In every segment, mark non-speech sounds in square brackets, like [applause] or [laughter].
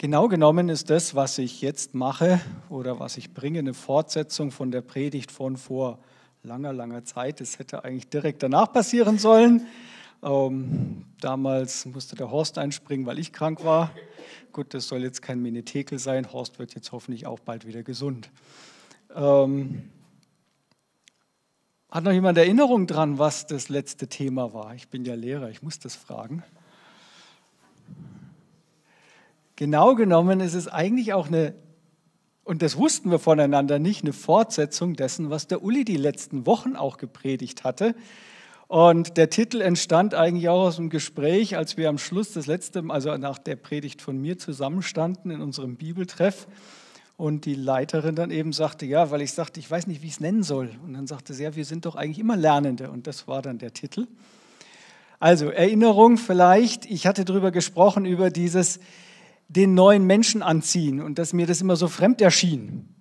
Genau genommen ist das, was ich jetzt mache oder was ich bringe, eine Fortsetzung von der Predigt von vor langer, langer Zeit. Das hätte eigentlich direkt danach passieren sollen. Ähm, damals musste der Horst einspringen, weil ich krank war. Gut, das soll jetzt kein Menetekel sein. Horst wird jetzt hoffentlich auch bald wieder gesund. Ähm, hat noch jemand Erinnerung dran, was das letzte Thema war? Ich bin ja Lehrer, ich muss das fragen. Genau genommen ist es eigentlich auch eine, und das wussten wir voneinander nicht, eine Fortsetzung dessen, was der Uli die letzten Wochen auch gepredigt hatte. Und der Titel entstand eigentlich auch aus einem Gespräch, als wir am Schluss des letzten, also nach der Predigt von mir zusammenstanden in unserem Bibeltreff. Und die Leiterin dann eben sagte, ja, weil ich sagte, ich weiß nicht, wie ich es nennen soll. Und dann sagte sie, ja, wir sind doch eigentlich immer Lernende. Und das war dann der Titel. Also Erinnerung vielleicht, ich hatte darüber gesprochen, über dieses, den neuen Menschen anziehen und dass mir das immer so fremd erschien.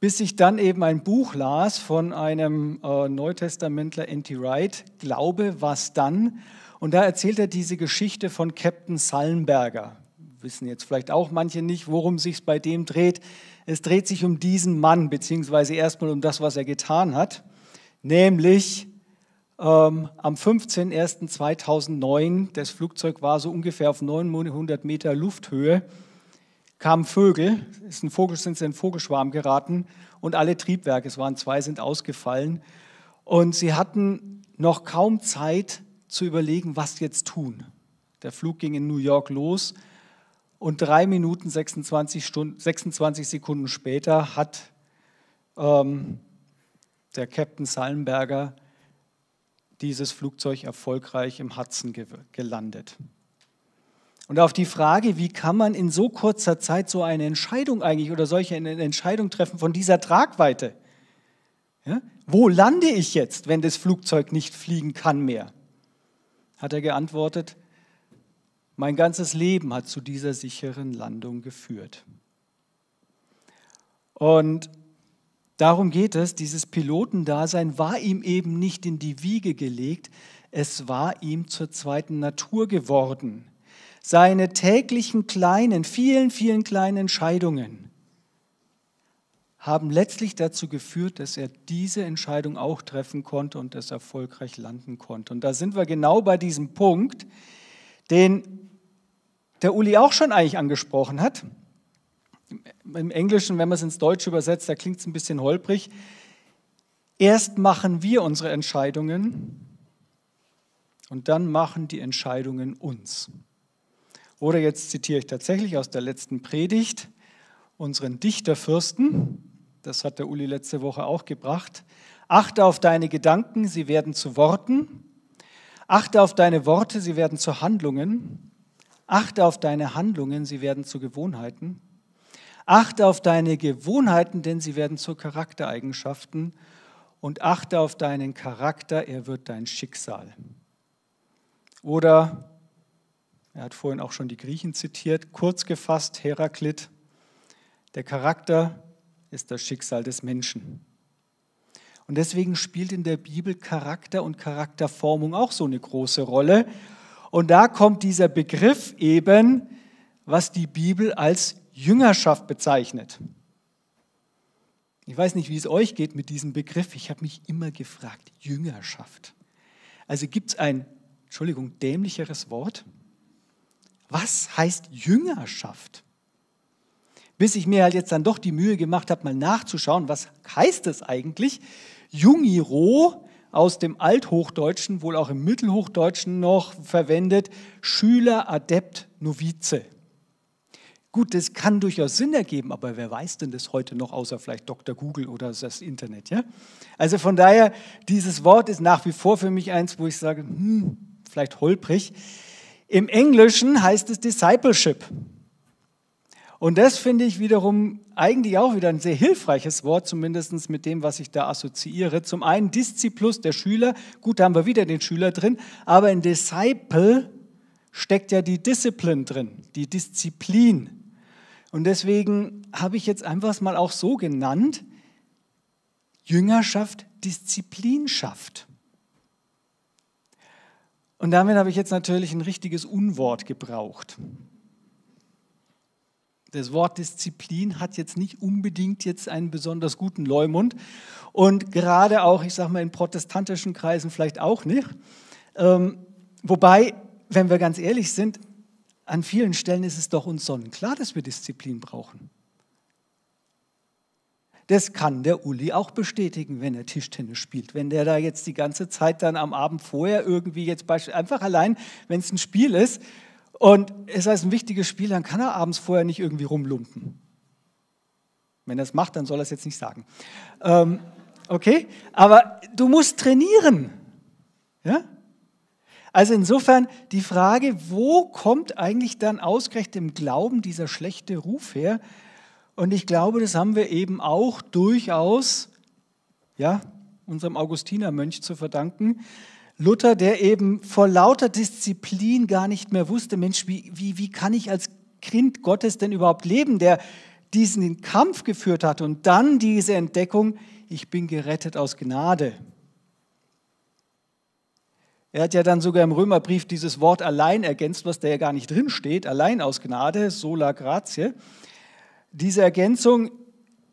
Bis ich dann eben ein Buch las von einem äh, Neutestamentler, N.T. Wright, Glaube, was dann? Und da erzählt er diese Geschichte von Captain Sallenberger. Wissen jetzt vielleicht auch manche nicht, worum sich bei dem dreht. Es dreht sich um diesen Mann, beziehungsweise erstmal um das, was er getan hat, nämlich ähm, am 15.01.2009, das Flugzeug war so ungefähr auf 900 Meter Lufthöhe, kamen Vögel, ist ein Vogel, sind sie in Vogelschwarm geraten und alle Triebwerke, es waren zwei, sind ausgefallen. Und sie hatten noch kaum Zeit zu überlegen, was jetzt tun. Der Flug ging in New York los und drei Minuten 26, Stunden, 26 Sekunden später hat ähm, der Captain Sallenberger dieses Flugzeug erfolgreich im Hudson ge gelandet. Und auf die Frage, wie kann man in so kurzer Zeit so eine Entscheidung eigentlich oder solche eine Entscheidung treffen von dieser Tragweite? Ja? Wo lande ich jetzt, wenn das Flugzeug nicht fliegen kann mehr? Hat er geantwortet, mein ganzes Leben hat zu dieser sicheren Landung geführt. Und Darum geht es, dieses Pilotendasein war ihm eben nicht in die Wiege gelegt, es war ihm zur zweiten Natur geworden. Seine täglichen kleinen, vielen, vielen kleinen Entscheidungen haben letztlich dazu geführt, dass er diese Entscheidung auch treffen konnte und das erfolgreich landen konnte. Und da sind wir genau bei diesem Punkt, den der Uli auch schon eigentlich angesprochen hat im Englischen, wenn man es ins Deutsche übersetzt, da klingt es ein bisschen holprig. Erst machen wir unsere Entscheidungen und dann machen die Entscheidungen uns. Oder jetzt zitiere ich tatsächlich aus der letzten Predigt unseren Dichterfürsten, das hat der Uli letzte Woche auch gebracht. Achte auf deine Gedanken, sie werden zu Worten. Achte auf deine Worte, sie werden zu Handlungen. Achte auf deine Handlungen, sie werden zu Gewohnheiten. Achte auf deine Gewohnheiten, denn sie werden zu Charaktereigenschaften. Und achte auf deinen Charakter, er wird dein Schicksal. Oder, er hat vorhin auch schon die Griechen zitiert, kurz gefasst, Heraklit, der Charakter ist das Schicksal des Menschen. Und deswegen spielt in der Bibel Charakter und Charakterformung auch so eine große Rolle. Und da kommt dieser Begriff eben, was die Bibel als Jüngerschaft bezeichnet. Ich weiß nicht, wie es euch geht mit diesem Begriff. Ich habe mich immer gefragt, Jüngerschaft. Also gibt es ein, Entschuldigung, dämlicheres Wort? Was heißt Jüngerschaft? Bis ich mir halt jetzt dann doch die Mühe gemacht habe, mal nachzuschauen, was heißt es eigentlich? Jungiro aus dem Althochdeutschen, wohl auch im Mittelhochdeutschen noch verwendet, Schüler, Adept, Novize. Gut, das kann durchaus Sinn ergeben, aber wer weiß denn das heute noch, außer vielleicht Dr. Google oder das Internet? Ja? Also von daher, dieses Wort ist nach wie vor für mich eins, wo ich sage, hm, vielleicht holprig. Im Englischen heißt es Discipleship. Und das finde ich wiederum eigentlich auch wieder ein sehr hilfreiches Wort, zumindest mit dem, was ich da assoziiere. Zum einen Disziplus, der Schüler. Gut, da haben wir wieder den Schüler drin. Aber in Disciple steckt ja die Disziplin drin, die Disziplin. Und deswegen habe ich jetzt einfach mal auch so genannt, Jüngerschaft, Disziplin schafft. Und damit habe ich jetzt natürlich ein richtiges Unwort gebraucht. Das Wort Disziplin hat jetzt nicht unbedingt jetzt einen besonders guten Leumund und gerade auch, ich sage mal, in protestantischen Kreisen vielleicht auch nicht. Ähm, wobei, wenn wir ganz ehrlich sind, an vielen Stellen ist es doch uns sonnenklar, dass wir Disziplin brauchen. Das kann der Uli auch bestätigen, wenn er Tischtennis spielt. Wenn der da jetzt die ganze Zeit dann am Abend vorher irgendwie jetzt beispielsweise, einfach allein, wenn es ein Spiel ist und es ist ein wichtiges Spiel, dann kann er abends vorher nicht irgendwie rumlumpen. Wenn er es macht, dann soll er es jetzt nicht sagen. Ähm, okay? Aber du musst trainieren. Ja? Also insofern die Frage, wo kommt eigentlich dann ausgerechnet im Glauben dieser schlechte Ruf her? Und ich glaube, das haben wir eben auch durchaus ja, unserem Augustinermönch zu verdanken. Luther, der eben vor lauter Disziplin gar nicht mehr wusste, Mensch, wie, wie, wie kann ich als Kind Gottes denn überhaupt leben, der diesen Kampf geführt hat und dann diese Entdeckung, ich bin gerettet aus Gnade. Er hat ja dann sogar im Römerbrief dieses Wort allein ergänzt, was da ja gar nicht drin steht, allein aus Gnade, sola gratia. Diese Ergänzung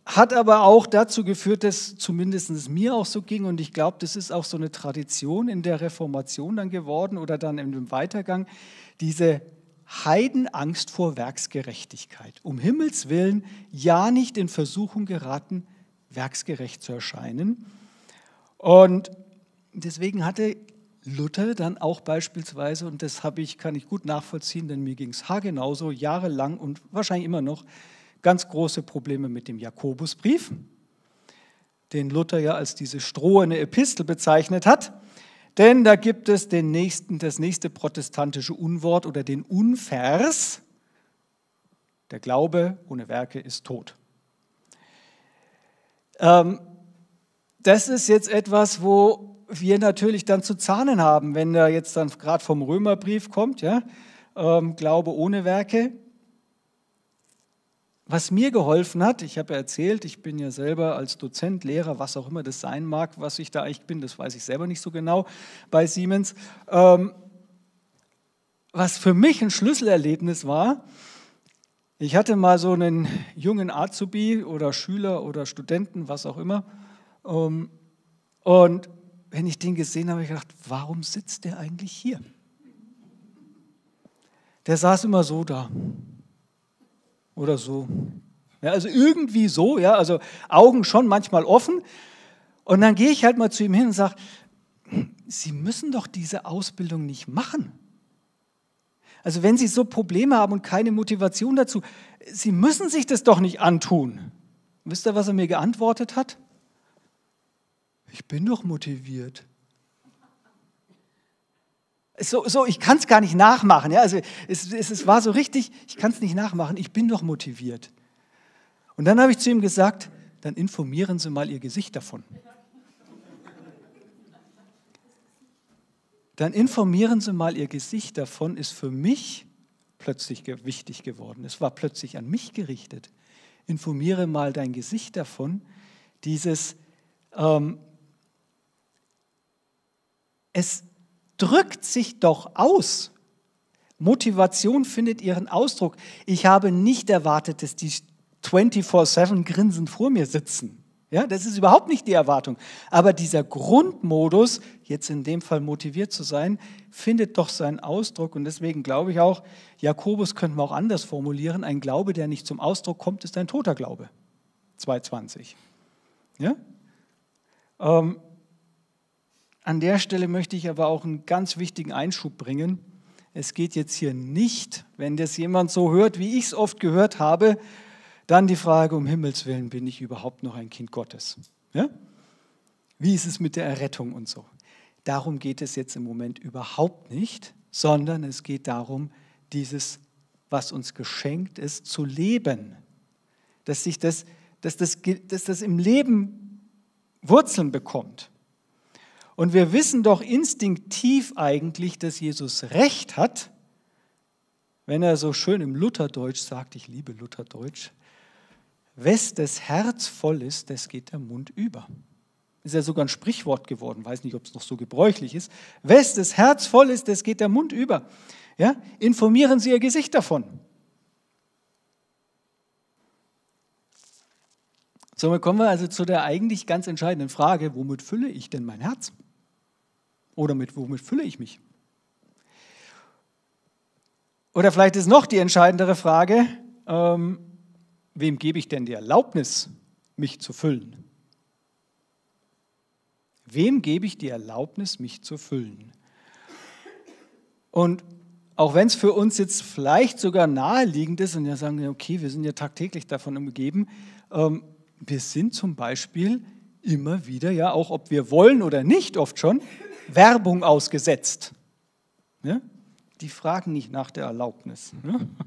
hat aber auch dazu geführt, dass zumindest mir auch so ging und ich glaube, das ist auch so eine Tradition in der Reformation dann geworden oder dann im Weitergang, diese Heidenangst vor Werksgerechtigkeit. Um Himmels willen ja nicht in Versuchung geraten, werksgerecht zu erscheinen. Und deswegen hatte Luther dann auch beispielsweise, und das habe ich, kann ich gut nachvollziehen, denn mir ging es haargenauso, jahrelang und wahrscheinlich immer noch, ganz große Probleme mit dem Jakobusbrief, den Luther ja als diese strohene Epistel bezeichnet hat. Denn da gibt es den nächsten, das nächste protestantische Unwort oder den Unvers. Der Glaube ohne Werke ist tot. Ähm, das ist jetzt etwas, wo wir natürlich dann zu zahnen haben, wenn er jetzt dann gerade vom Römerbrief kommt, ja, ähm, Glaube ohne Werke. Was mir geholfen hat, ich habe ja erzählt, ich bin ja selber als Dozent, Lehrer, was auch immer das sein mag, was ich da eigentlich bin, das weiß ich selber nicht so genau bei Siemens. Ähm, was für mich ein Schlüsselerlebnis war, ich hatte mal so einen jungen Azubi oder Schüler oder Studenten, was auch immer, ähm, und wenn ich den gesehen habe, habe ich gedacht, warum sitzt der eigentlich hier? Der saß immer so da. Oder so. Ja, also irgendwie so, ja, also Augen schon manchmal offen. Und dann gehe ich halt mal zu ihm hin und sage, Sie müssen doch diese Ausbildung nicht machen. Also wenn Sie so Probleme haben und keine Motivation dazu, Sie müssen sich das doch nicht antun. Wisst ihr, was er mir geantwortet hat? ich bin doch motiviert. So, so ich kann es gar nicht nachmachen. Ja? Also es, es, es war so richtig, ich kann es nicht nachmachen, ich bin doch motiviert. Und dann habe ich zu ihm gesagt, dann informieren Sie mal Ihr Gesicht davon. Dann informieren Sie mal Ihr Gesicht davon, ist für mich plötzlich wichtig geworden. Es war plötzlich an mich gerichtet. Informiere mal dein Gesicht davon, dieses, ähm, es drückt sich doch aus. Motivation findet ihren Ausdruck. Ich habe nicht erwartet, dass die 24-7 grinsend vor mir sitzen. Ja, das ist überhaupt nicht die Erwartung. Aber dieser Grundmodus, jetzt in dem Fall motiviert zu sein, findet doch seinen Ausdruck. Und deswegen glaube ich auch, Jakobus könnte man auch anders formulieren, ein Glaube, der nicht zum Ausdruck kommt, ist ein toter Glaube. 2.20. Ja? Ähm, an der Stelle möchte ich aber auch einen ganz wichtigen Einschub bringen. Es geht jetzt hier nicht, wenn das jemand so hört, wie ich es oft gehört habe, dann die Frage, um Himmels willen, bin ich überhaupt noch ein Kind Gottes? Ja? Wie ist es mit der Errettung und so? Darum geht es jetzt im Moment überhaupt nicht, sondern es geht darum, dieses, was uns geschenkt ist, zu leben. Dass, sich das, dass, das, dass das im Leben Wurzeln bekommt. Und wir wissen doch instinktiv eigentlich, dass Jesus recht hat, wenn er so schön im Lutherdeutsch sagt, ich liebe Lutherdeutsch, wes das Herz voll ist, das geht der Mund über. Ist ja sogar ein Sprichwort geworden, weiß nicht, ob es noch so gebräuchlich ist. Wes das Herz voll ist, das geht der Mund über. Ja? Informieren Sie Ihr Gesicht davon. Somit kommen wir also zu der eigentlich ganz entscheidenden Frage, womit fülle ich denn mein Herz? Oder mit womit fülle ich mich? Oder vielleicht ist noch die entscheidendere Frage, ähm, wem gebe ich denn die Erlaubnis, mich zu füllen? Wem gebe ich die Erlaubnis, mich zu füllen? Und auch wenn es für uns jetzt vielleicht sogar naheliegend ist und wir sagen, okay, wir sind ja tagtäglich davon umgeben, ähm, wir sind zum Beispiel immer wieder, ja, auch ob wir wollen oder nicht, oft schon, Werbung ausgesetzt. Ne? Die fragen nicht nach der Erlaubnis. Ne? [laughs]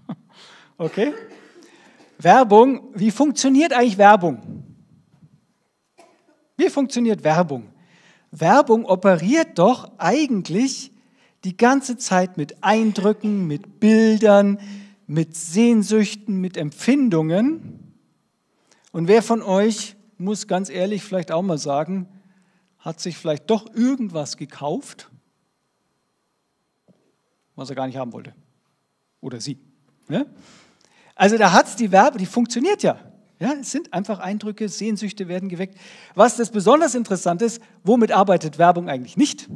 Okay? Werbung, wie funktioniert eigentlich Werbung? Wie funktioniert Werbung? Werbung operiert doch eigentlich die ganze Zeit mit Eindrücken, mit Bildern, mit Sehnsüchten, mit Empfindungen. Und wer von euch muss ganz ehrlich vielleicht auch mal sagen, hat sich vielleicht doch irgendwas gekauft, was er gar nicht haben wollte. Oder sie. Ne? Also da hat es die Werbe, die funktioniert ja. ja. Es sind einfach Eindrücke, Sehnsüchte werden geweckt. Was das besonders interessant ist, womit arbeitet Werbung eigentlich nicht?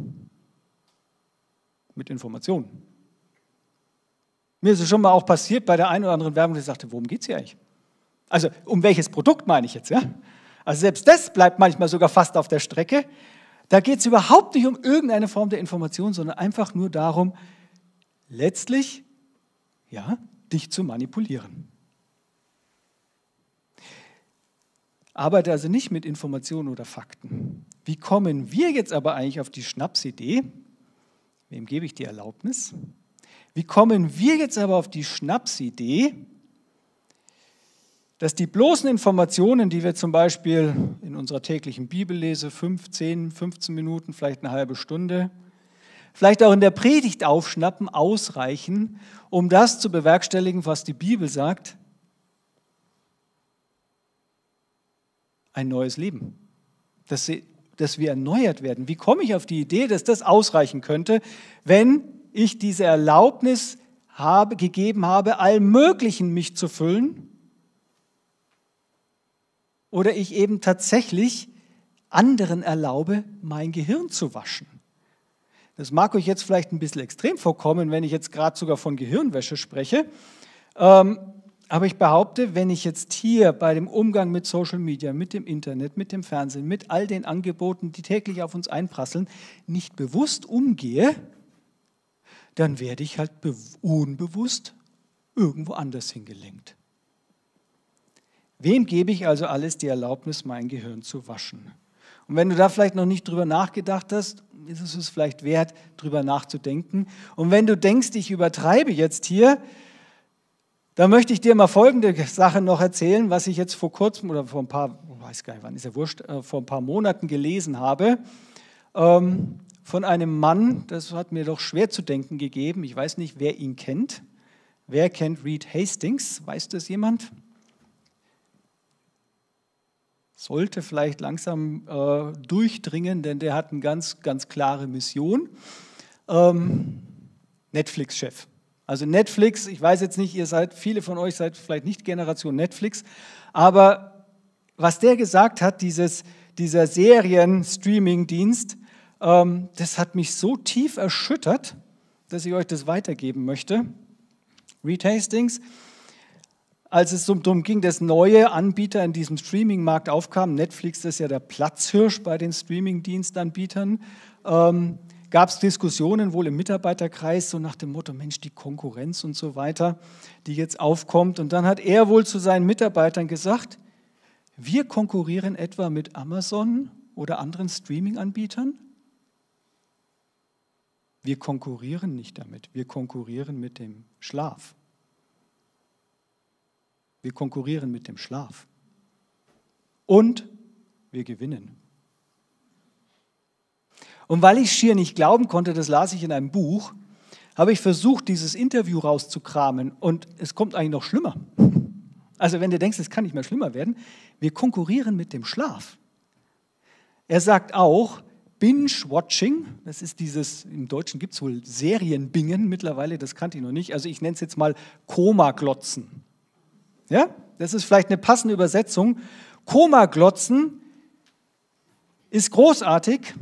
Mit Informationen. Mir ist es schon mal auch passiert bei der einen oder anderen Werbung, dass ich sagte, worum geht es hier eigentlich? Also um welches Produkt meine ich jetzt? Ja? Also selbst das bleibt manchmal sogar fast auf der Strecke. Da geht es überhaupt nicht um irgendeine Form der Information, sondern einfach nur darum, letztlich, ja, dich zu manipulieren. Arbeite also nicht mit Informationen oder Fakten. Wie kommen wir jetzt aber eigentlich auf die Schnapsidee? Wem gebe ich die Erlaubnis? Wie kommen wir jetzt aber auf die Schnapsidee, dass die bloßen Informationen, die wir zum Beispiel in unserer täglichen Bibellese, 5, 10, 15 Minuten, vielleicht eine halbe Stunde, vielleicht auch in der Predigt aufschnappen, ausreichen, um das zu bewerkstelligen, was die Bibel sagt, ein neues Leben, dass, sie, dass wir erneuert werden. Wie komme ich auf die Idee, dass das ausreichen könnte, wenn ich diese Erlaubnis habe, gegeben habe, allmöglichen mich zu füllen? oder ich eben tatsächlich anderen erlaube, mein Gehirn zu waschen. Das mag euch jetzt vielleicht ein bisschen extrem vorkommen, wenn ich jetzt gerade sogar von Gehirnwäsche spreche. Ähm, aber ich behaupte, wenn ich jetzt hier bei dem Umgang mit Social Media, mit dem Internet, mit dem Fernsehen, mit all den Angeboten, die täglich auf uns einprasseln, nicht bewusst umgehe, dann werde ich halt unbewusst irgendwo anders hingelenkt. Wem gebe ich also alles die Erlaubnis, mein Gehirn zu waschen? Und wenn du da vielleicht noch nicht drüber nachgedacht hast, ist es vielleicht wert, drüber nachzudenken. Und wenn du denkst, ich übertreibe jetzt hier, dann möchte ich dir mal folgende Sache noch erzählen, was ich jetzt vor kurzem oder vor ein paar, weiß gar nicht wann, ist ja wurscht, äh, vor ein paar Monaten gelesen habe, ähm, von einem Mann, das hat mir doch schwer zu denken gegeben. Ich weiß nicht, wer ihn kennt. Wer kennt Reed Hastings? Weiß das jemand? sollte vielleicht langsam äh, durchdringen, denn der hat eine ganz, ganz klare Mission. Ähm, Netflix-Chef. Also Netflix, ich weiß jetzt nicht, ihr seid, viele von euch seid vielleicht nicht Generation Netflix, aber was der gesagt hat, dieses, dieser Serien-Streaming-Dienst, ähm, das hat mich so tief erschüttert, dass ich euch das weitergeben möchte. Retastings als es darum ging, dass neue Anbieter in diesem Streaming-Markt aufkamen, Netflix ist ja der Platzhirsch bei den Streaming-Dienstanbietern, ähm, gab es Diskussionen wohl im Mitarbeiterkreis, so nach dem Motto, Mensch, die Konkurrenz und so weiter, die jetzt aufkommt. Und dann hat er wohl zu seinen Mitarbeitern gesagt, wir konkurrieren etwa mit Amazon oder anderen Streaming-Anbietern. Wir konkurrieren nicht damit, wir konkurrieren mit dem Schlaf. Wir konkurrieren mit dem Schlaf. Und wir gewinnen. Und weil ich schier nicht glauben konnte, das las ich in einem Buch, habe ich versucht, dieses Interview rauszukramen. Und es kommt eigentlich noch schlimmer. Also wenn du denkst, es kann nicht mehr schlimmer werden, wir konkurrieren mit dem Schlaf. Er sagt auch, Binge-Watching, das ist dieses, im Deutschen gibt es wohl Serienbingen mittlerweile, das kannte ich noch nicht, also ich nenne es jetzt mal Koma-Glotzen. Ja, das ist vielleicht eine passende Übersetzung. Komaglotzen ist großartig,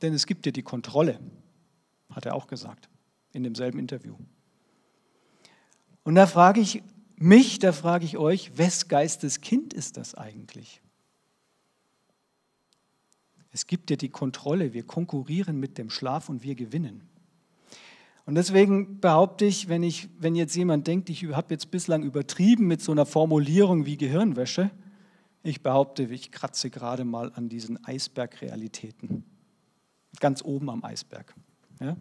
denn es gibt dir die Kontrolle, hat er auch gesagt in demselben Interview. Und da frage ich mich, da frage ich euch, wes Geistes Kind ist das eigentlich? Es gibt dir die Kontrolle, wir konkurrieren mit dem Schlaf und wir gewinnen. Und deswegen behaupte ich, wenn, ich, wenn jetzt jemand denkt, ich habe jetzt bislang übertrieben mit so einer Formulierung wie Gehirnwäsche, ich behaupte, ich kratze gerade mal an diesen Eisbergrealitäten. Ganz oben am Eisberg. Ja?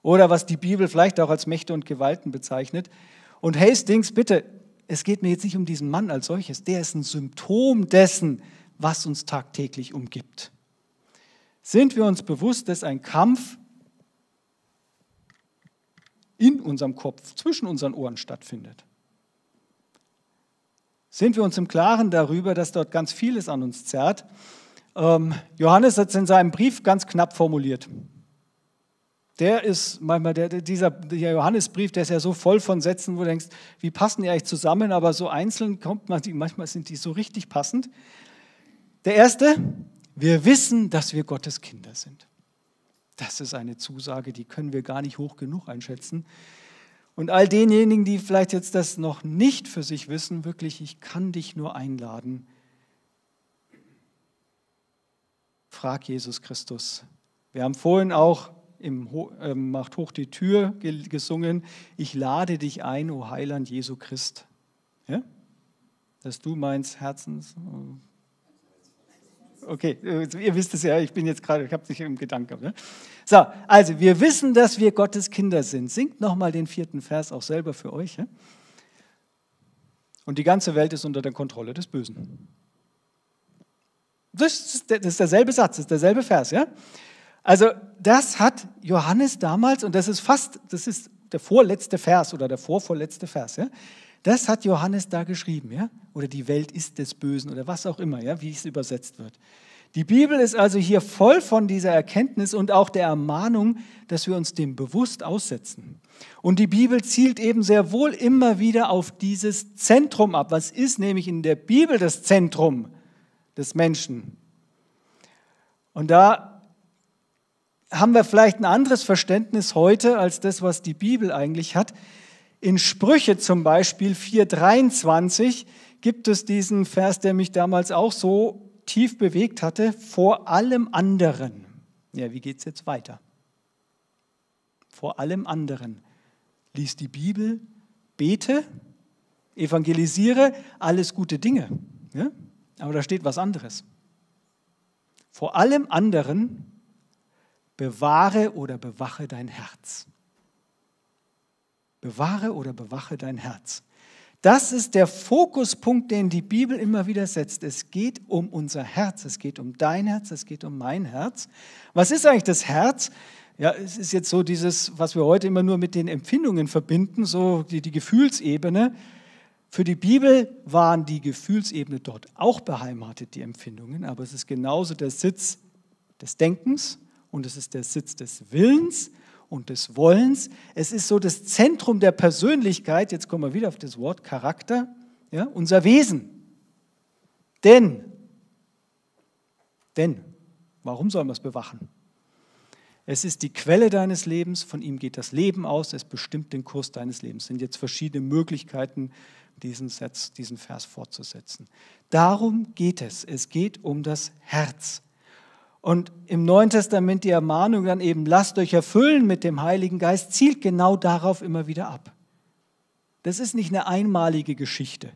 Oder was die Bibel vielleicht auch als Mächte und Gewalten bezeichnet. Und Hastings, bitte, es geht mir jetzt nicht um diesen Mann als solches. Der ist ein Symptom dessen, was uns tagtäglich umgibt. Sind wir uns bewusst, dass ein Kampf in unserem Kopf, zwischen unseren Ohren stattfindet. Sind wir uns im Klaren darüber, dass dort ganz vieles an uns zerrt? Ähm, Johannes hat es in seinem Brief ganz knapp formuliert. Der ist, manchmal, der, dieser der Johannesbrief, der ist ja so voll von Sätzen, wo du denkst, wie passen die eigentlich zusammen, aber so einzeln kommt man, manchmal sind die so richtig passend. Der erste, wir wissen, dass wir Gottes Kinder sind. Das ist eine Zusage, die können wir gar nicht hoch genug einschätzen. Und all denjenigen, die vielleicht jetzt das noch nicht für sich wissen, wirklich, ich kann dich nur einladen. Frag Jesus Christus. Wir haben vorhin auch im äh, Macht hoch die Tür gesungen, ich lade dich ein, o Heiland Jesu Christ. Ja? Dass du meins Herzens, äh, Okay, äh, ihr wisst es ja, ich bin jetzt gerade, ich habe es nicht im Gedanken. Ne? So, also wir wissen, dass wir Gottes Kinder sind. Singt nochmal den vierten Vers auch selber für euch. Ja? Und die ganze Welt ist unter der Kontrolle des Bösen. Das ist, das ist derselbe Satz, das ist derselbe Vers, ja? Also das hat Johannes damals, und das ist fast, das ist der vorletzte Vers oder der vorvorletzte Vers, ja? Das hat Johannes da geschrieben, ja? Oder die Welt ist des Bösen oder was auch immer, ja, wie es übersetzt wird. Die Bibel ist also hier voll von dieser Erkenntnis und auch der Ermahnung, dass wir uns dem bewusst aussetzen. Und die Bibel zielt eben sehr wohl immer wieder auf dieses Zentrum ab. Was ist nämlich in der Bibel das Zentrum des Menschen? Und da haben wir vielleicht ein anderes Verständnis heute als das, was die Bibel eigentlich hat. In Sprüche zum Beispiel 4.23 gibt es diesen Vers, der mich damals auch so tief bewegt hatte, vor allem anderen. Ja, wie geht es jetzt weiter? Vor allem anderen. Lies die Bibel, bete, evangelisiere, alles gute Dinge. Ja? Aber da steht was anderes. Vor allem anderen bewahre oder bewache dein Herz. Bewahre oder bewache dein Herz. Das ist der Fokuspunkt, den die Bibel immer wieder setzt. Es geht um unser Herz, es geht um dein Herz, es geht um mein Herz. Was ist eigentlich das Herz? Ja, es ist jetzt so dieses, was wir heute immer nur mit den Empfindungen verbinden, so die, die Gefühlsebene. Für die Bibel waren die Gefühlsebene dort auch beheimatet, die Empfindungen, aber es ist genauso der Sitz des Denkens und es ist der Sitz des Willens und des Wollens. Es ist so das Zentrum der Persönlichkeit, jetzt kommen wir wieder auf das Wort Charakter, ja, unser Wesen. Denn, denn, warum sollen wir es bewachen? Es ist die Quelle deines Lebens, von ihm geht das Leben aus, es bestimmt den Kurs deines Lebens. Es sind jetzt verschiedene Möglichkeiten, diesen, Satz, diesen Vers fortzusetzen. Darum geht es. Es geht um das Herz. Und im Neuen Testament die Ermahnung dann eben, lasst euch erfüllen mit dem Heiligen Geist, zielt genau darauf immer wieder ab. Das ist nicht eine einmalige Geschichte.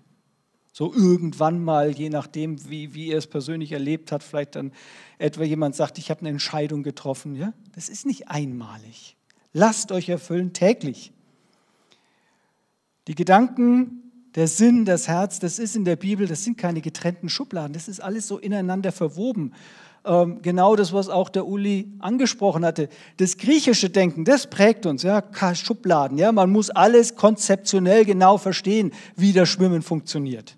So irgendwann mal, je nachdem, wie, wie er es persönlich erlebt habt, vielleicht dann etwa jemand sagt, ich habe eine Entscheidung getroffen. Ja? Das ist nicht einmalig. Lasst euch erfüllen täglich. Die Gedanken, der Sinn, das Herz, das ist in der Bibel, das sind keine getrennten Schubladen, das ist alles so ineinander verwoben. Ähm, genau das, was auch der Uli angesprochen hatte. Das griechische Denken, das prägt uns, ja, Schubladen, ja, man muss alles konzeptionell genau verstehen, wie das Schwimmen funktioniert.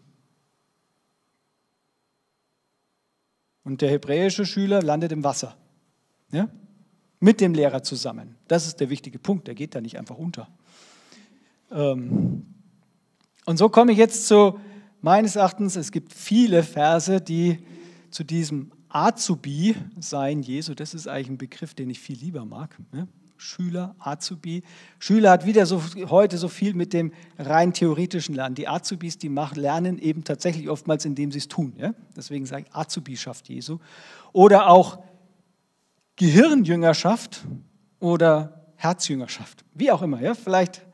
Und der hebräische Schüler landet im Wasser, ja, mit dem Lehrer zusammen. Das ist der wichtige Punkt, der geht da nicht einfach unter. Ähm, und so komme ich jetzt zu, meines Erachtens, es gibt viele Verse, die zu diesem Azubi sein Jesu, das ist eigentlich ein Begriff, den ich viel lieber mag. Ne? Schüler, Azubi. Schüler hat wieder so, heute so viel mit dem rein theoretischen Lernen. Die Azubis, die machen, lernen eben tatsächlich oftmals, indem sie es tun. Ja? Deswegen sage ich azubi Azubischaft Jesu. Oder auch Gehirnjüngerschaft oder Herzjüngerschaft. Wie auch immer, ja? vielleicht,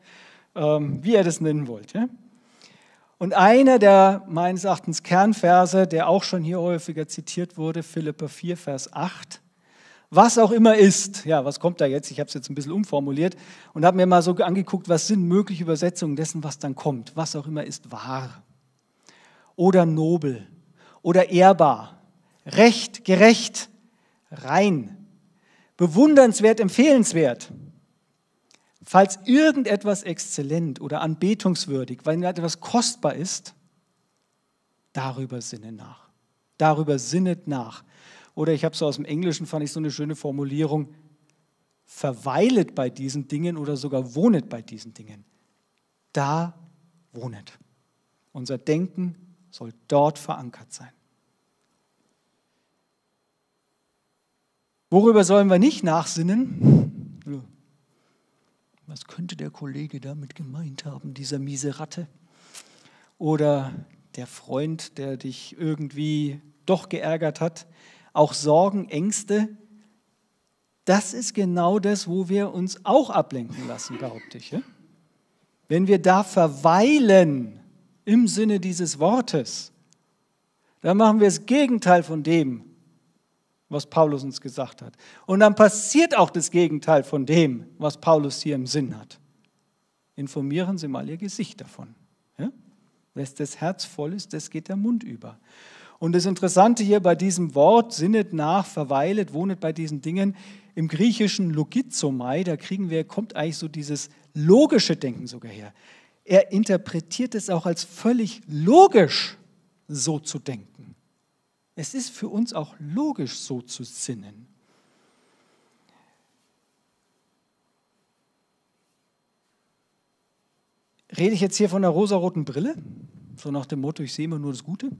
ähm, wie ihr das nennen wollt. Ja? Und einer der meines Erachtens Kernverse, der auch schon hier häufiger zitiert wurde, Philippa 4, Vers 8, was auch immer ist, ja, was kommt da jetzt? Ich habe es jetzt ein bisschen umformuliert und habe mir mal so angeguckt, was sind mögliche Übersetzungen dessen, was dann kommt. Was auch immer ist wahr oder nobel oder ehrbar, recht, gerecht, rein, bewundernswert, empfehlenswert falls irgendetwas exzellent oder anbetungswürdig, weil etwas kostbar ist, darüber sinne nach. Darüber sinnet nach. Oder ich habe so aus dem Englischen, fand ich so eine schöne Formulierung, verweilet bei diesen Dingen oder sogar wohnet bei diesen Dingen. Da wohnet. Unser Denken soll dort verankert sein. Worüber sollen wir nicht nachsinnen? was könnte der Kollege damit gemeint haben, dieser miese Ratte? Oder der Freund, der dich irgendwie doch geärgert hat, auch Sorgen, Ängste. Das ist genau das, wo wir uns auch ablenken lassen, behaupte ich. Wenn wir da verweilen im Sinne dieses Wortes, dann machen wir das Gegenteil von dem, was Paulus uns gesagt hat. Und dann passiert auch das Gegenteil von dem, was Paulus hier im Sinn hat. Informieren Sie mal Ihr Gesicht davon. Ja? Dass das Herz voll ist, das geht der Mund über. Und das Interessante hier bei diesem Wort, sinnet nach, verweilet, wohnet bei diesen Dingen, im griechischen Logizomai, da kriegen wir, kommt eigentlich so dieses logische Denken sogar her. Er interpretiert es auch als völlig logisch, so zu denken. Es ist für uns auch logisch, so zu sinnen. Rede ich jetzt hier von der rosaroten Brille? So nach dem Motto, ich sehe immer nur das Gute?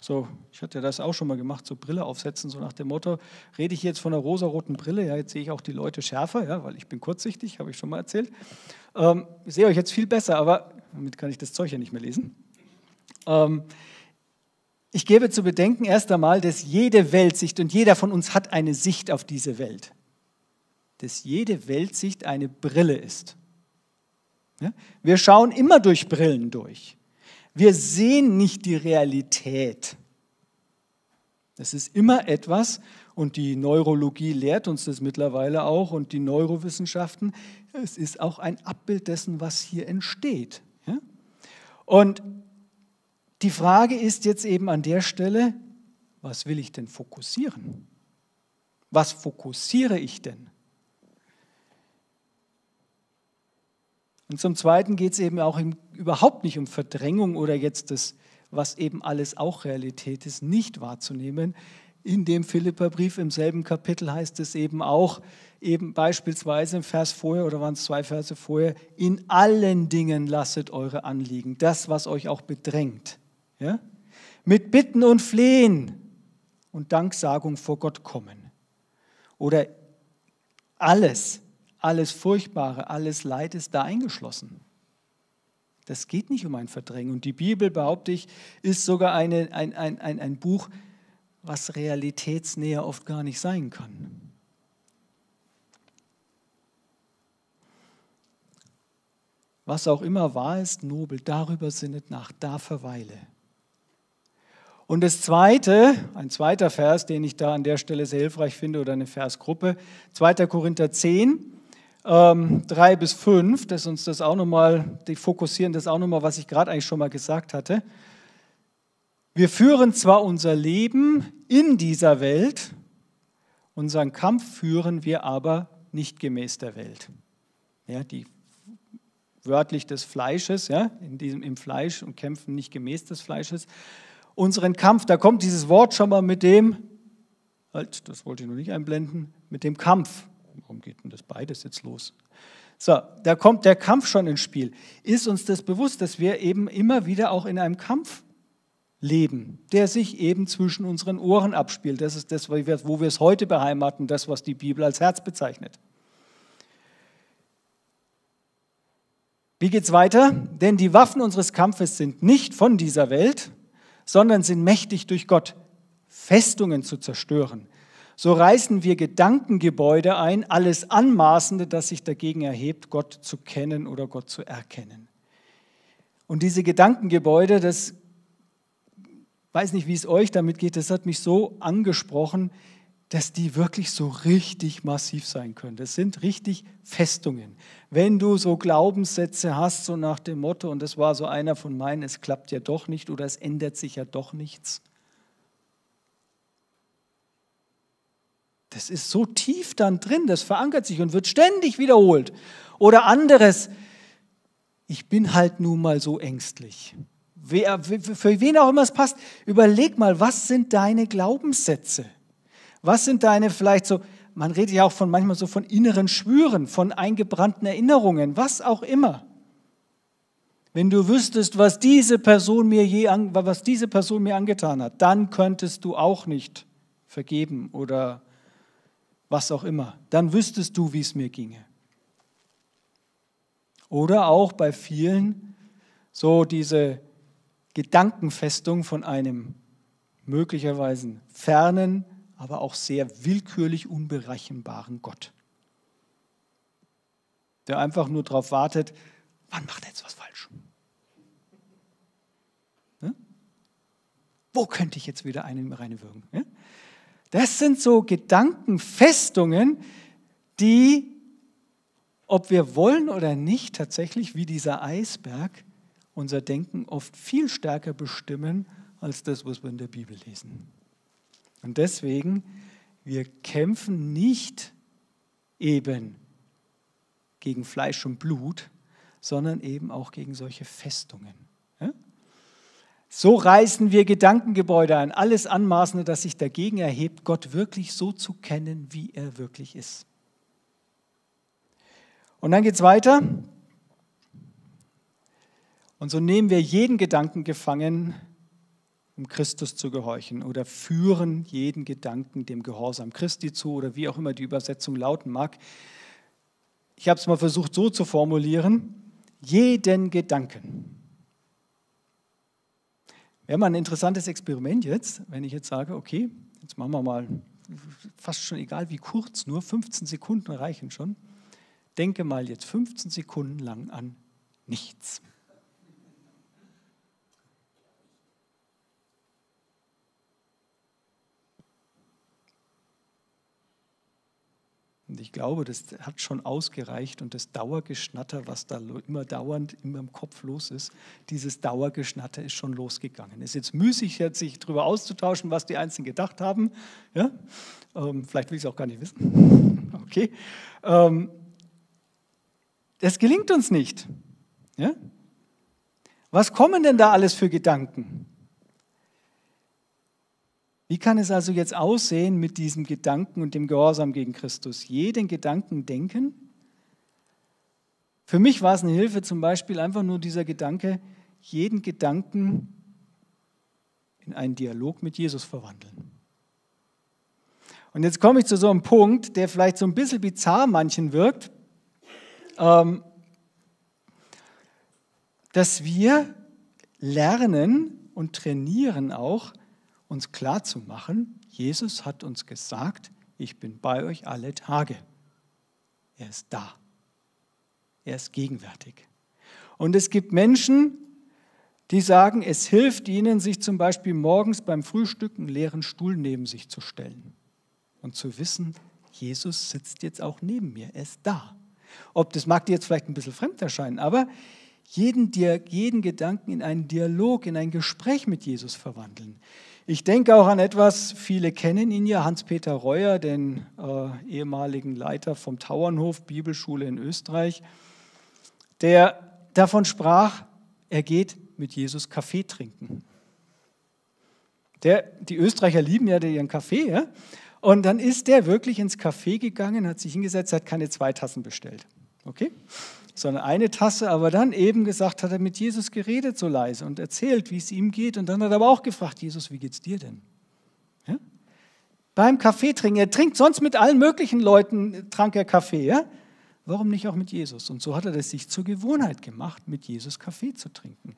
So, ich hatte ja das auch schon mal gemacht, so Brille aufsetzen, so nach dem Motto, rede ich jetzt von einer rosaroten Brille, ja, jetzt sehe ich auch die Leute schärfer, ja, weil ich bin kurzsichtig, habe ich schon mal erzählt. Ähm, ich sehe euch jetzt viel besser, aber damit kann ich das Zeug ja nicht mehr lesen. Ähm, ich gebe zu bedenken erst einmal, dass jede Weltsicht und jeder von uns hat eine Sicht auf diese Welt. Dass jede Weltsicht eine Brille ist. Wir schauen immer durch Brillen durch. Wir sehen nicht die Realität. Das ist immer etwas, und die Neurologie lehrt uns das mittlerweile auch und die Neurowissenschaften, es ist auch ein Abbild dessen, was hier entsteht. Und die Frage ist jetzt eben an der Stelle, was will ich denn fokussieren? Was fokussiere ich denn? Und zum Zweiten geht es eben auch im, überhaupt nicht um Verdrängung oder jetzt das, was eben alles auch Realität ist, nicht wahrzunehmen. In dem Philipperbrief im selben Kapitel heißt es eben auch, eben beispielsweise im Vers vorher oder waren es zwei Verse vorher, in allen Dingen lasset eure Anliegen, das, was euch auch bedrängt, ja? Mit Bitten und Flehen und Danksagung vor Gott kommen. Oder alles, alles Furchtbare, alles Leid ist da eingeschlossen. Das geht nicht um ein Verdrängen. Und die Bibel, behaupte ich, ist sogar eine, ein, ein, ein, ein Buch, was realitätsnäher oft gar nicht sein kann. Was auch immer wahr ist, nobel, darüber sinnet nach, da verweile. Und das zweite, ein zweiter Vers, den ich da an der Stelle sehr hilfreich finde oder eine Versgruppe, 2. Korinther 10, ähm, 3 bis 5, dass uns das auch nochmal, die fokussieren das auch nochmal, was ich gerade eigentlich schon mal gesagt hatte. Wir führen zwar unser Leben in dieser Welt, unseren Kampf führen wir aber nicht gemäß der Welt. Ja, die wörtlich des Fleisches, ja, in diesem, im Fleisch und kämpfen nicht gemäß des Fleisches unseren Kampf. Da kommt dieses Wort schon mal mit dem, halt, das wollte ich noch nicht einblenden, mit dem Kampf. Warum geht denn das beides jetzt los? So, da kommt der Kampf schon ins Spiel. Ist uns das bewusst, dass wir eben immer wieder auch in einem Kampf leben, der sich eben zwischen unseren Ohren abspielt? Das ist das, wo wir es heute beheimaten, das, was die Bibel als Herz bezeichnet. Wie geht es weiter? Denn die Waffen unseres Kampfes sind nicht von dieser Welt, sondern sind mächtig durch Gott, Festungen zu zerstören. So reißen wir Gedankengebäude ein, alles Anmaßende, das sich dagegen erhebt, Gott zu kennen oder Gott zu erkennen. Und diese Gedankengebäude, das weiß nicht, wie es euch damit geht, das hat mich so angesprochen, dass die wirklich so richtig massiv sein können. Das sind richtig Festungen. Wenn du so Glaubenssätze hast, so nach dem Motto, und das war so einer von meinen, es klappt ja doch nicht oder es ändert sich ja doch nichts. Das ist so tief dann drin, das verankert sich und wird ständig wiederholt. Oder anderes, ich bin halt nun mal so ängstlich. Wer, für wen auch immer es passt, überleg mal, was sind deine Glaubenssätze? Was sind deine vielleicht so, man redet ja auch von manchmal so von inneren Schwüren, von eingebrannten Erinnerungen, was auch immer. Wenn du wüsstest, was diese Person mir je an, was diese Person mir angetan hat, dann könntest du auch nicht vergeben oder was auch immer. Dann wüsstest du, wie es mir ginge. Oder auch bei vielen so diese Gedankenfestung von einem möglicherweise fernen, aber auch sehr willkürlich unberechenbaren Gott, der einfach nur darauf wartet, wann macht er jetzt was falsch? Ne? Wo könnte ich jetzt wieder einen reinwürgen? Ne? Das sind so Gedankenfestungen, die, ob wir wollen oder nicht, tatsächlich wie dieser Eisberg unser Denken oft viel stärker bestimmen als das, was wir in der Bibel lesen. Und deswegen, wir kämpfen nicht eben gegen Fleisch und Blut, sondern eben auch gegen solche Festungen. So reißen wir Gedankengebäude ein, alles Anmaßende, das sich dagegen erhebt, Gott wirklich so zu kennen, wie er wirklich ist. Und dann geht es weiter. Und so nehmen wir jeden Gedanken gefangen, um Christus zu gehorchen oder führen jeden Gedanken dem Gehorsam Christi zu oder wie auch immer die Übersetzung lauten mag. Ich habe es mal versucht so zu formulieren, jeden Gedanken. Wäre mal ein interessantes Experiment jetzt, wenn ich jetzt sage, okay, jetzt machen wir mal, fast schon egal wie kurz, nur 15 Sekunden reichen schon. Denke mal jetzt 15 Sekunden lang an nichts. Und ich glaube, das hat schon ausgereicht und das Dauergeschnatter, was da immer dauernd in meinem Kopf los ist, dieses Dauergeschnatter ist schon losgegangen. Es ist jetzt müßig, sich darüber auszutauschen, was die Einzelnen gedacht haben. Ja? Ähm, vielleicht will ich es auch gar nicht wissen. [laughs] okay. Ähm, das gelingt uns nicht. Ja? Was kommen denn da alles für Gedanken? Wie kann es also jetzt aussehen mit diesem Gedanken und dem Gehorsam gegen Christus? Jeden Gedanken denken? Für mich war es eine Hilfe zum Beispiel einfach nur dieser Gedanke, jeden Gedanken in einen Dialog mit Jesus verwandeln. Und jetzt komme ich zu so einem Punkt, der vielleicht so ein bisschen bizarr manchen wirkt, ähm, dass wir lernen und trainieren auch, uns klarzumachen, Jesus hat uns gesagt, ich bin bei euch alle Tage. Er ist da. Er ist gegenwärtig. Und es gibt Menschen, die sagen, es hilft ihnen, sich zum Beispiel morgens beim Frühstück einen leeren Stuhl neben sich zu stellen und zu wissen, Jesus sitzt jetzt auch neben mir, er ist da. Ob das mag dir jetzt vielleicht ein bisschen fremd erscheinen, aber jeden, jeden Gedanken in einen Dialog, in ein Gespräch mit Jesus verwandeln. Ich denke auch an etwas, viele kennen ihn ja, Hans-Peter Reuer, den äh, ehemaligen Leiter vom Tauernhof Bibelschule in Österreich, der davon sprach, er geht mit Jesus Kaffee trinken. Der, die Österreicher lieben ja ihren Kaffee. Ja? Und dann ist der wirklich ins Café gegangen, hat sich hingesetzt, hat keine zwei Tassen bestellt. Okay? sondern eine Tasse, aber dann eben gesagt hat er mit Jesus geredet so leise und erzählt, wie es ihm geht. Und dann hat er aber auch gefragt, Jesus, wie geht's dir denn? Ja? Beim Kaffee trinken, er trinkt sonst mit allen möglichen Leuten, trank er Kaffee, ja? Warum nicht auch mit Jesus? Und so hat er es sich zur Gewohnheit gemacht, mit Jesus Kaffee zu trinken.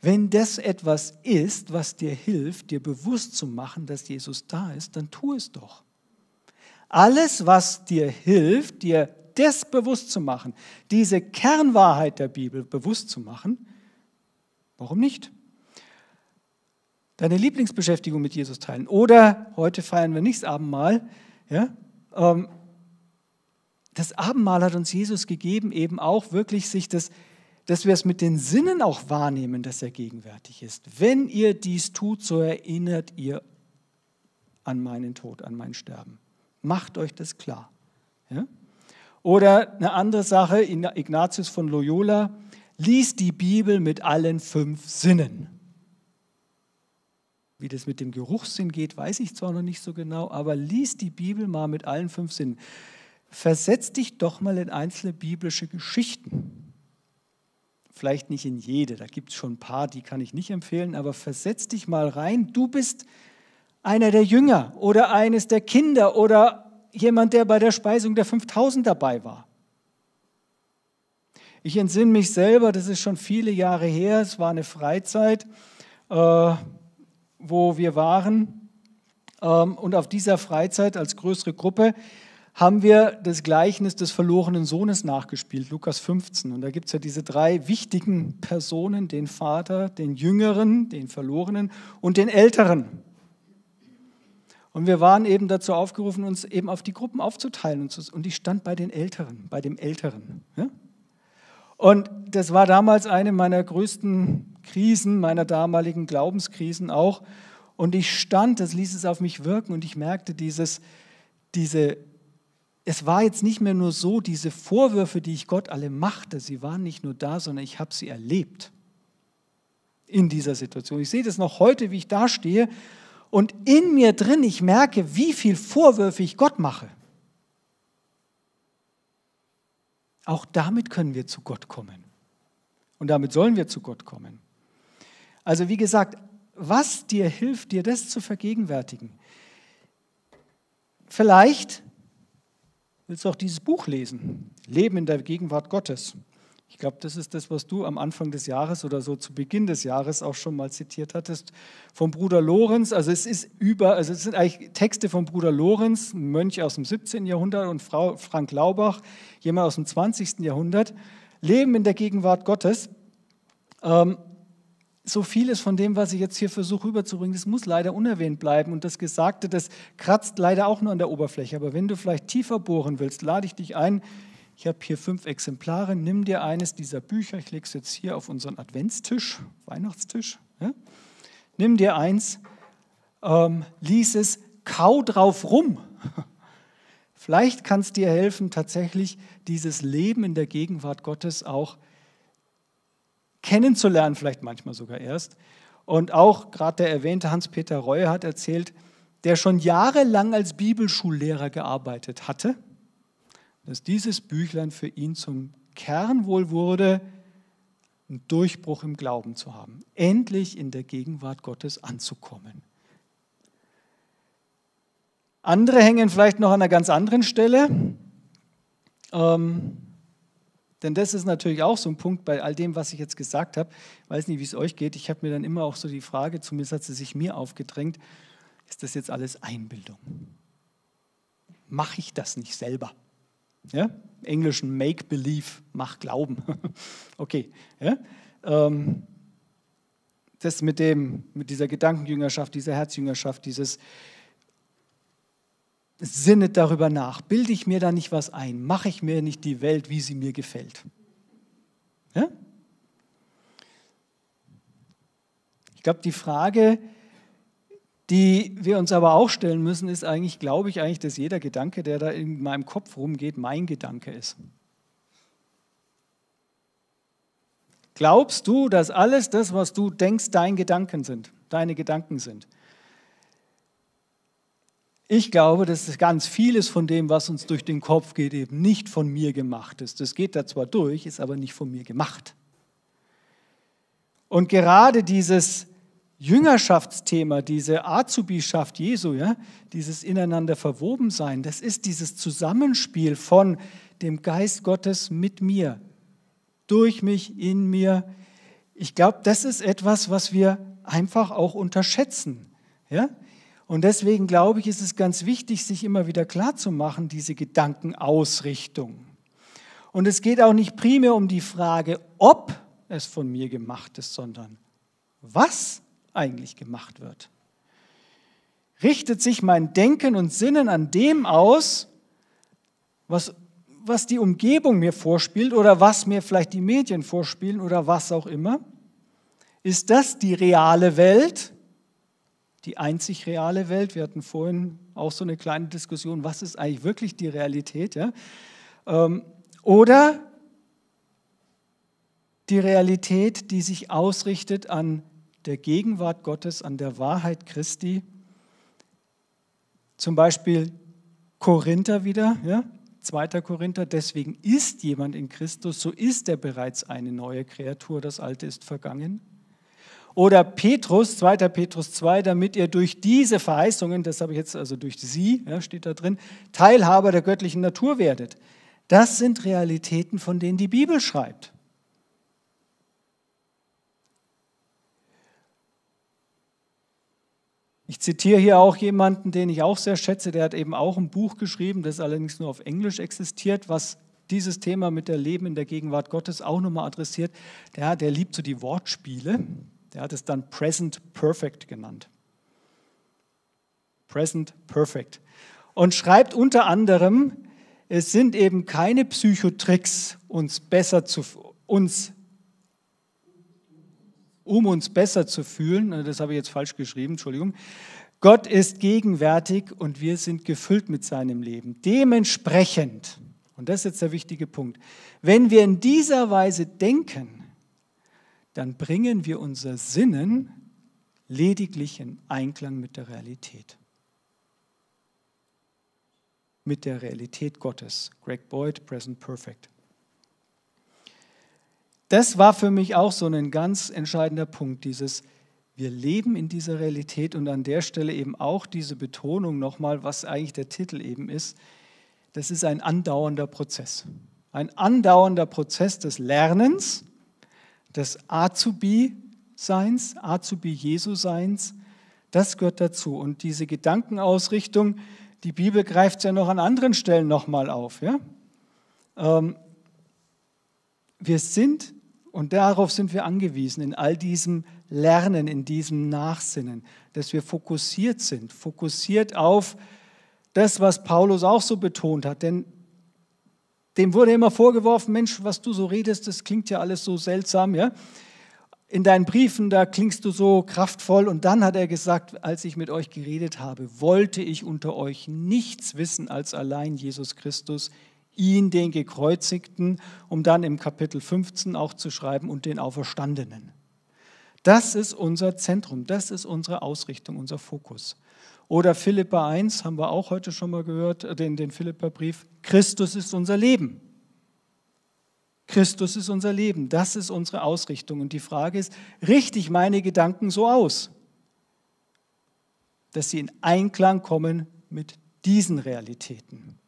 Wenn das etwas ist, was dir hilft, dir bewusst zu machen, dass Jesus da ist, dann tu es doch. Alles, was dir hilft, dir das bewusst zu machen, diese Kernwahrheit der Bibel bewusst zu machen, warum nicht? Deine Lieblingsbeschäftigung mit Jesus teilen. Oder heute feiern wir nicht das Abendmahl. Ja? Ähm, das Abendmahl hat uns Jesus gegeben, eben auch wirklich sich das dass wir es mit den Sinnen auch wahrnehmen, dass er gegenwärtig ist. Wenn ihr dies tut, so erinnert ihr an meinen Tod, an mein Sterben. Macht euch das klar. Ja? Oder eine andere Sache, Ignatius von Loyola liest die Bibel mit allen fünf Sinnen. Wie das mit dem Geruchssinn geht, weiß ich zwar noch nicht so genau, aber liest die Bibel mal mit allen fünf Sinnen. Versetz dich doch mal in einzelne biblische Geschichten. Vielleicht nicht in jede, da gibt es schon ein paar, die kann ich nicht empfehlen, aber versetz dich mal rein. Du bist einer der Jünger oder eines der Kinder oder jemand, der bei der Speisung der 5000 dabei war. Ich entsinne mich selber, das ist schon viele Jahre her, es war eine Freizeit, äh, wo wir waren. Ähm, und auf dieser Freizeit als größere Gruppe haben wir das Gleichnis des verlorenen Sohnes nachgespielt, Lukas 15. Und da gibt es ja diese drei wichtigen Personen, den Vater, den Jüngeren, den Verlorenen und den Älteren. Und wir waren eben dazu aufgerufen, uns eben auf die Gruppen aufzuteilen. Und ich stand bei den Älteren, bei dem Älteren. Ja? Und das war damals eine meiner größten Krisen, meiner damaligen Glaubenskrisen auch. Und ich stand, das ließ es auf mich wirken und ich merkte dieses, diese, es war jetzt nicht mehr nur so, diese Vorwürfe, die ich Gott alle machte, sie waren nicht nur da, sondern ich habe sie erlebt in dieser Situation. Ich sehe das noch heute, wie ich da stehe und in mir drin ich merke, wie viel Vorwürfe ich Gott mache. Auch damit können wir zu Gott kommen. Und damit sollen wir zu Gott kommen. Also wie gesagt, was dir hilft, dir das zu vergegenwärtigen? Vielleicht willst du auch dieses Buch lesen, Leben in der Gegenwart Gottes. Ich glaube, das ist das, was du am Anfang des Jahres oder so zu Beginn des Jahres auch schon mal zitiert hattest vom Bruder Lorenz. Also es ist über, also es sind eigentlich Texte von Bruder Lorenz, Mönch aus dem 17. Jahrhundert und Frau Frank Laubach, jemand aus dem 20. Jahrhundert, leben in der Gegenwart Gottes. Ähm, so vieles von dem, was ich jetzt hier versuche rüberzubringen, das muss leider unerwähnt bleiben. Und das Gesagte, das kratzt leider auch nur an der Oberfläche. Aber wenn du vielleicht tiefer bohren willst, lade ich dich ein, ich habe hier fünf Exemplare, nimm dir eines dieser Bücher, ich lege es jetzt hier auf unseren Adventstisch, Weihnachtstisch, ja? nimm dir eins, ähm, lies es, kau drauf rum. [laughs] Vielleicht kann es dir helfen, tatsächlich dieses Leben in der Gegenwart Gottes auch kennenzulernen, vielleicht manchmal sogar erst. Und auch gerade der erwähnte Hans-Peter Reue hat erzählt, der schon jahrelang als Bibelschullehrer gearbeitet hatte dass dieses Büchlein für ihn zum Kern wohl wurde, einen Durchbruch im Glauben zu haben, endlich in der Gegenwart Gottes anzukommen. Andere hängen vielleicht noch an einer ganz anderen Stelle, ähm, denn das ist natürlich auch so ein Punkt bei all dem, was ich jetzt gesagt habe. Ich weiß nicht, wie es euch geht. Ich habe mir dann immer auch so die Frage, zumindest hat sie sich mir aufgedrängt, ist das jetzt alles Einbildung? Mache ich das nicht selber? Ja? Im Englischen Make-Believe, mach Glauben. [laughs] okay. Ja? Ähm, das mit, dem, mit dieser Gedankenjüngerschaft, dieser Herzjüngerschaft, dieses Sinnet darüber nach. Bilde ich mir da nicht was ein? Mache ich mir nicht die Welt, wie sie mir gefällt? Ja? Ich glaube, die Frage, die wir uns aber auch stellen müssen, ist eigentlich, glaube ich eigentlich, dass jeder Gedanke, der da in meinem Kopf rumgeht, mein Gedanke ist. Glaubst du, dass alles das, was du denkst, dein Gedanken sind, deine Gedanken sind? Ich glaube, dass ganz vieles von dem, was uns durch den Kopf geht, eben nicht von mir gemacht ist. Das geht da zwar durch, ist aber nicht von mir gemacht. Und gerade dieses Jüngerschaftsthema, diese Azubischaft Jesu, ja, dieses ineinander verwoben sein, das ist dieses Zusammenspiel von dem Geist Gottes mit mir, durch mich, in mir. Ich glaube, das ist etwas, was wir einfach auch unterschätzen. Ja? Und deswegen glaube ich, ist es ganz wichtig, sich immer wieder klarzumachen, diese Gedankenausrichtung. Und es geht auch nicht primär um die Frage, ob es von mir gemacht ist, sondern was eigentlich gemacht wird. Richtet sich mein Denken und Sinnen an dem aus, was, was die Umgebung mir vorspielt oder was mir vielleicht die Medien vorspielen oder was auch immer? Ist das die reale Welt? Die einzig reale Welt? Wir hatten vorhin auch so eine kleine Diskussion, was ist eigentlich wirklich die Realität? Ja? Ähm, oder die Realität, die sich ausrichtet an der Gegenwart Gottes, an der Wahrheit Christi. Zum Beispiel Korinther wieder, ja? 2. Korinther, deswegen ist jemand in Christus, so ist er bereits eine neue Kreatur, das Alte ist vergangen. Oder Petrus, 2. Petrus 2, damit ihr durch diese Verheißungen, das habe ich jetzt also durch sie, ja, steht da drin, Teilhaber der göttlichen Natur werdet. Das sind Realitäten, von denen die Bibel schreibt. Ich zitiere hier auch jemanden, den ich auch sehr schätze, der hat eben auch ein Buch geschrieben, das allerdings nur auf Englisch existiert, was dieses Thema mit der Leben in der Gegenwart Gottes auch nochmal adressiert. Der, der liebt so die Wortspiele, der hat es dann Present Perfect genannt. Present Perfect. Und schreibt unter anderem, es sind eben keine Psychotricks, uns besser zu uns um uns besser zu fühlen. Äh, das habe ich jetzt falsch geschrieben, Entschuldigung. Gott ist gegenwärtig und wir sind gefüllt mit seinem Leben. Dementsprechend, und das ist jetzt der wichtige Punkt, wenn wir in dieser Weise denken, dann bringen wir unser Sinnen lediglich in Einklang mit der Realität. Mit der Realität Gottes. Greg Boyd, Present Perfect das war für mich auch so ein ganz entscheidender Punkt, dieses wir leben in dieser Realität und an der Stelle eben auch diese Betonung nochmal, was eigentlich der Titel eben ist, das ist ein andauernder Prozess. Ein andauernder Prozess des Lernens, des Azubi-Seins, Azubi-Jesu-Seins, das gehört dazu. Und diese Gedankenausrichtung, die Bibel greift es ja noch an anderen Stellen nochmal auf. Ja? Ähm, wir sind und darauf sind wir angewiesen, in all diesem Lernen, in diesem Nachsinnen, dass wir fokussiert sind, fokussiert auf das, was Paulus auch so betont hat. Denn dem wurde immer vorgeworfen, Mensch, was du so redest, das klingt ja alles so seltsam, ja? In deinen Briefen, da klingst du so kraftvoll. Und dann hat er gesagt, als ich mit euch geredet habe, wollte ich unter euch nichts wissen als allein Jesus Christus, ihn, den Gekreuzigten, um dann im Kapitel 15 auch zu schreiben und den Auferstandenen. Das ist unser Zentrum, das ist unsere Ausrichtung, unser Fokus. Oder Philippa 1, haben wir auch heute schon mal gehört, äh, den, den Philippa-Brief, Christus ist unser Leben. Christus ist unser Leben, das ist unsere Ausrichtung. Und die Frage ist, richte ich meine Gedanken so aus, dass sie in Einklang kommen mit diesen Realitäten?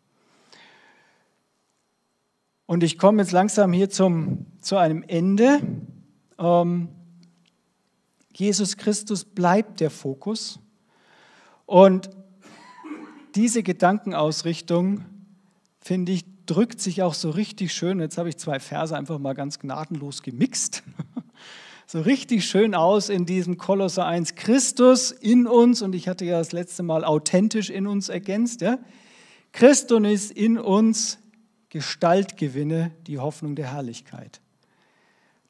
Und ich komme jetzt langsam hier zum, zu einem Ende. Ähm, Jesus Christus bleibt der Fokus. Und diese Gedankenausrichtung, finde ich, drückt sich auch so richtig schön, jetzt habe ich zwei Verse einfach mal ganz gnadenlos gemixt, [laughs] so richtig schön aus in diesem Kolosser 1. Christus in uns, und ich hatte ja das letzte Mal authentisch in uns ergänzt, ja? Christus ist in uns Gestalt gewinne, die Hoffnung der Herrlichkeit.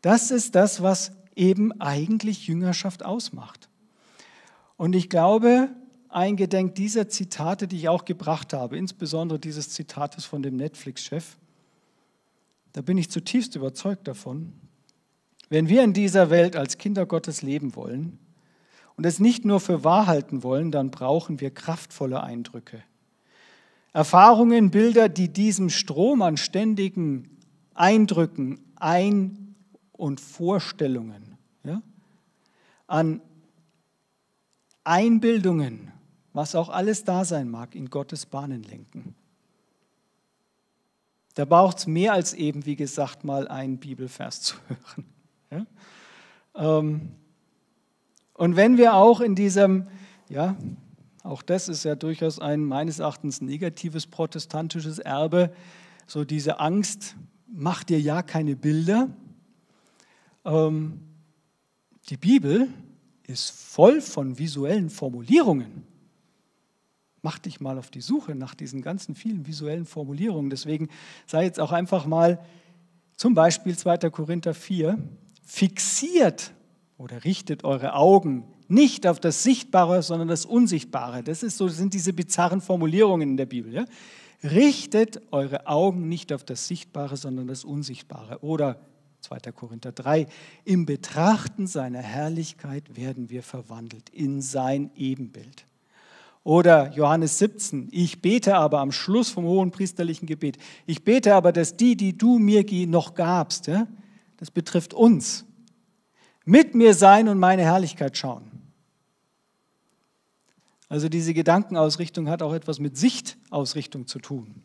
Das ist das, was eben eigentlich Jüngerschaft ausmacht. Und ich glaube, eingedenk dieser Zitate, die ich auch gebracht habe, insbesondere dieses Zitates von dem Netflix-Chef, da bin ich zutiefst überzeugt davon, wenn wir in dieser Welt als Kinder Gottes leben wollen und es nicht nur für wahr halten wollen, dann brauchen wir kraftvolle Eindrücke Erfahrungen, Bilder, die diesem Strom an ständigen Eindrücken, Ein- und Vorstellungen, ja, an Einbildungen, was auch alles da sein mag, in Gottes Bahnen lenken. Da braucht es mehr als eben, wie gesagt, mal einen Bibelvers zu hören. Ja? Ähm, und wenn wir auch in diesem, ja, auch das ist ja durchaus ein meines Erachtens negatives protestantisches Erbe. So diese Angst, mach dir ja keine Bilder. Ähm, die Bibel ist voll von visuellen Formulierungen. Mach dich mal auf die Suche nach diesen ganzen vielen visuellen Formulierungen. Deswegen sei jetzt auch einfach mal zum Beispiel 2. Korinther 4, fixiert oder richtet eure Augen nicht auf das Sichtbare, sondern das Unsichtbare. Das ist so, sind diese bizarren Formulierungen in der Bibel. Ja? Richtet eure Augen nicht auf das Sichtbare, sondern das Unsichtbare. Oder 2. Korinther 3, im Betrachten seiner Herrlichkeit werden wir verwandelt in sein Ebenbild. Oder Johannes 17, ich bete aber am Schluss vom hohen priesterlichen Gebet, ich bete aber, dass die, die du mir noch gabst, ja, das betrifft uns, mit mir sein und meine Herrlichkeit schauen. Also diese Gedankenausrichtung hat auch etwas mit Sichtausrichtung zu tun.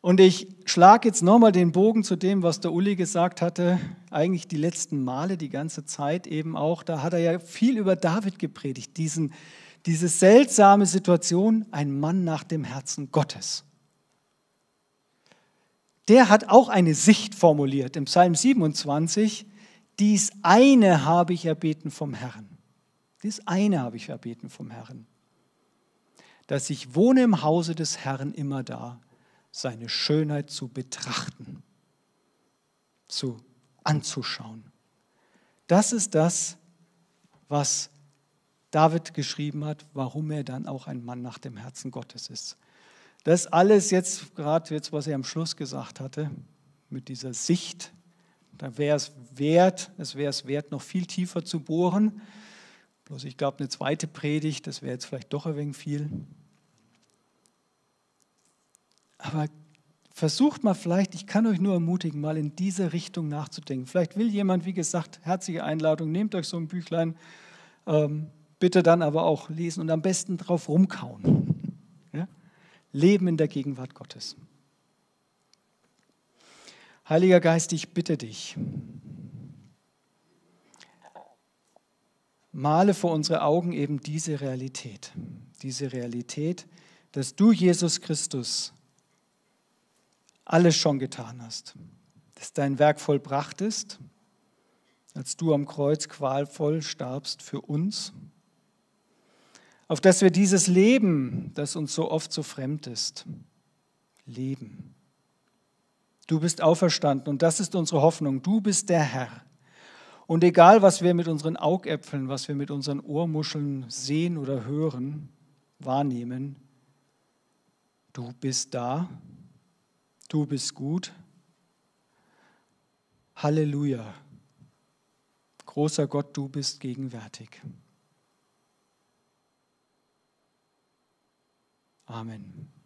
Und ich schlage jetzt nochmal den Bogen zu dem, was der Uli gesagt hatte, eigentlich die letzten Male, die ganze Zeit eben auch. Da hat er ja viel über David gepredigt, diesen, diese seltsame Situation, ein Mann nach dem Herzen Gottes. Der hat auch eine Sicht formuliert im Psalm 27, dies eine habe ich erbeten vom Herrn das eine habe ich erbeten vom Herrn, dass ich wohne im Hause des Herrn immer da, seine Schönheit zu betrachten, zu anzuschauen. Das ist das, was David geschrieben hat, warum er dann auch ein Mann nach dem Herzen Gottes ist. Das alles jetzt, gerade jetzt, was er am Schluss gesagt hatte, mit dieser Sicht, da wäre es wert, es wäre es wert, noch viel tiefer zu bohren. Bloß ich glaube, eine zweite Predigt, das wäre jetzt vielleicht doch ein wenig viel. Aber versucht mal vielleicht, ich kann euch nur ermutigen, mal in diese Richtung nachzudenken. Vielleicht will jemand, wie gesagt, herzliche Einladung, nehmt euch so ein Büchlein, ähm, bitte dann aber auch lesen und am besten drauf rumkauen. [laughs] Ja? Leben in der Gegenwart Gottes. Heiliger Geist, ich bitte dich, male vor unsere Augen eben diese Realität, diese Realität, dass du, Jesus Christus, alles schon getan hast, dass dein Werk vollbracht ist, als du am Kreuz qualvoll starbst für uns, auf dass wir dieses Leben, das uns so oft so fremd ist, leben. Du bist auferstanden und das ist unsere Hoffnung. Du bist der Herr. Und egal, was wir mit unseren Augäpfeln, was wir mit unseren Ohrmuscheln sehen oder hören, wahrnehmen, du bist da, du bist gut. Halleluja. Großer Gott, du bist gegenwärtig. Amen.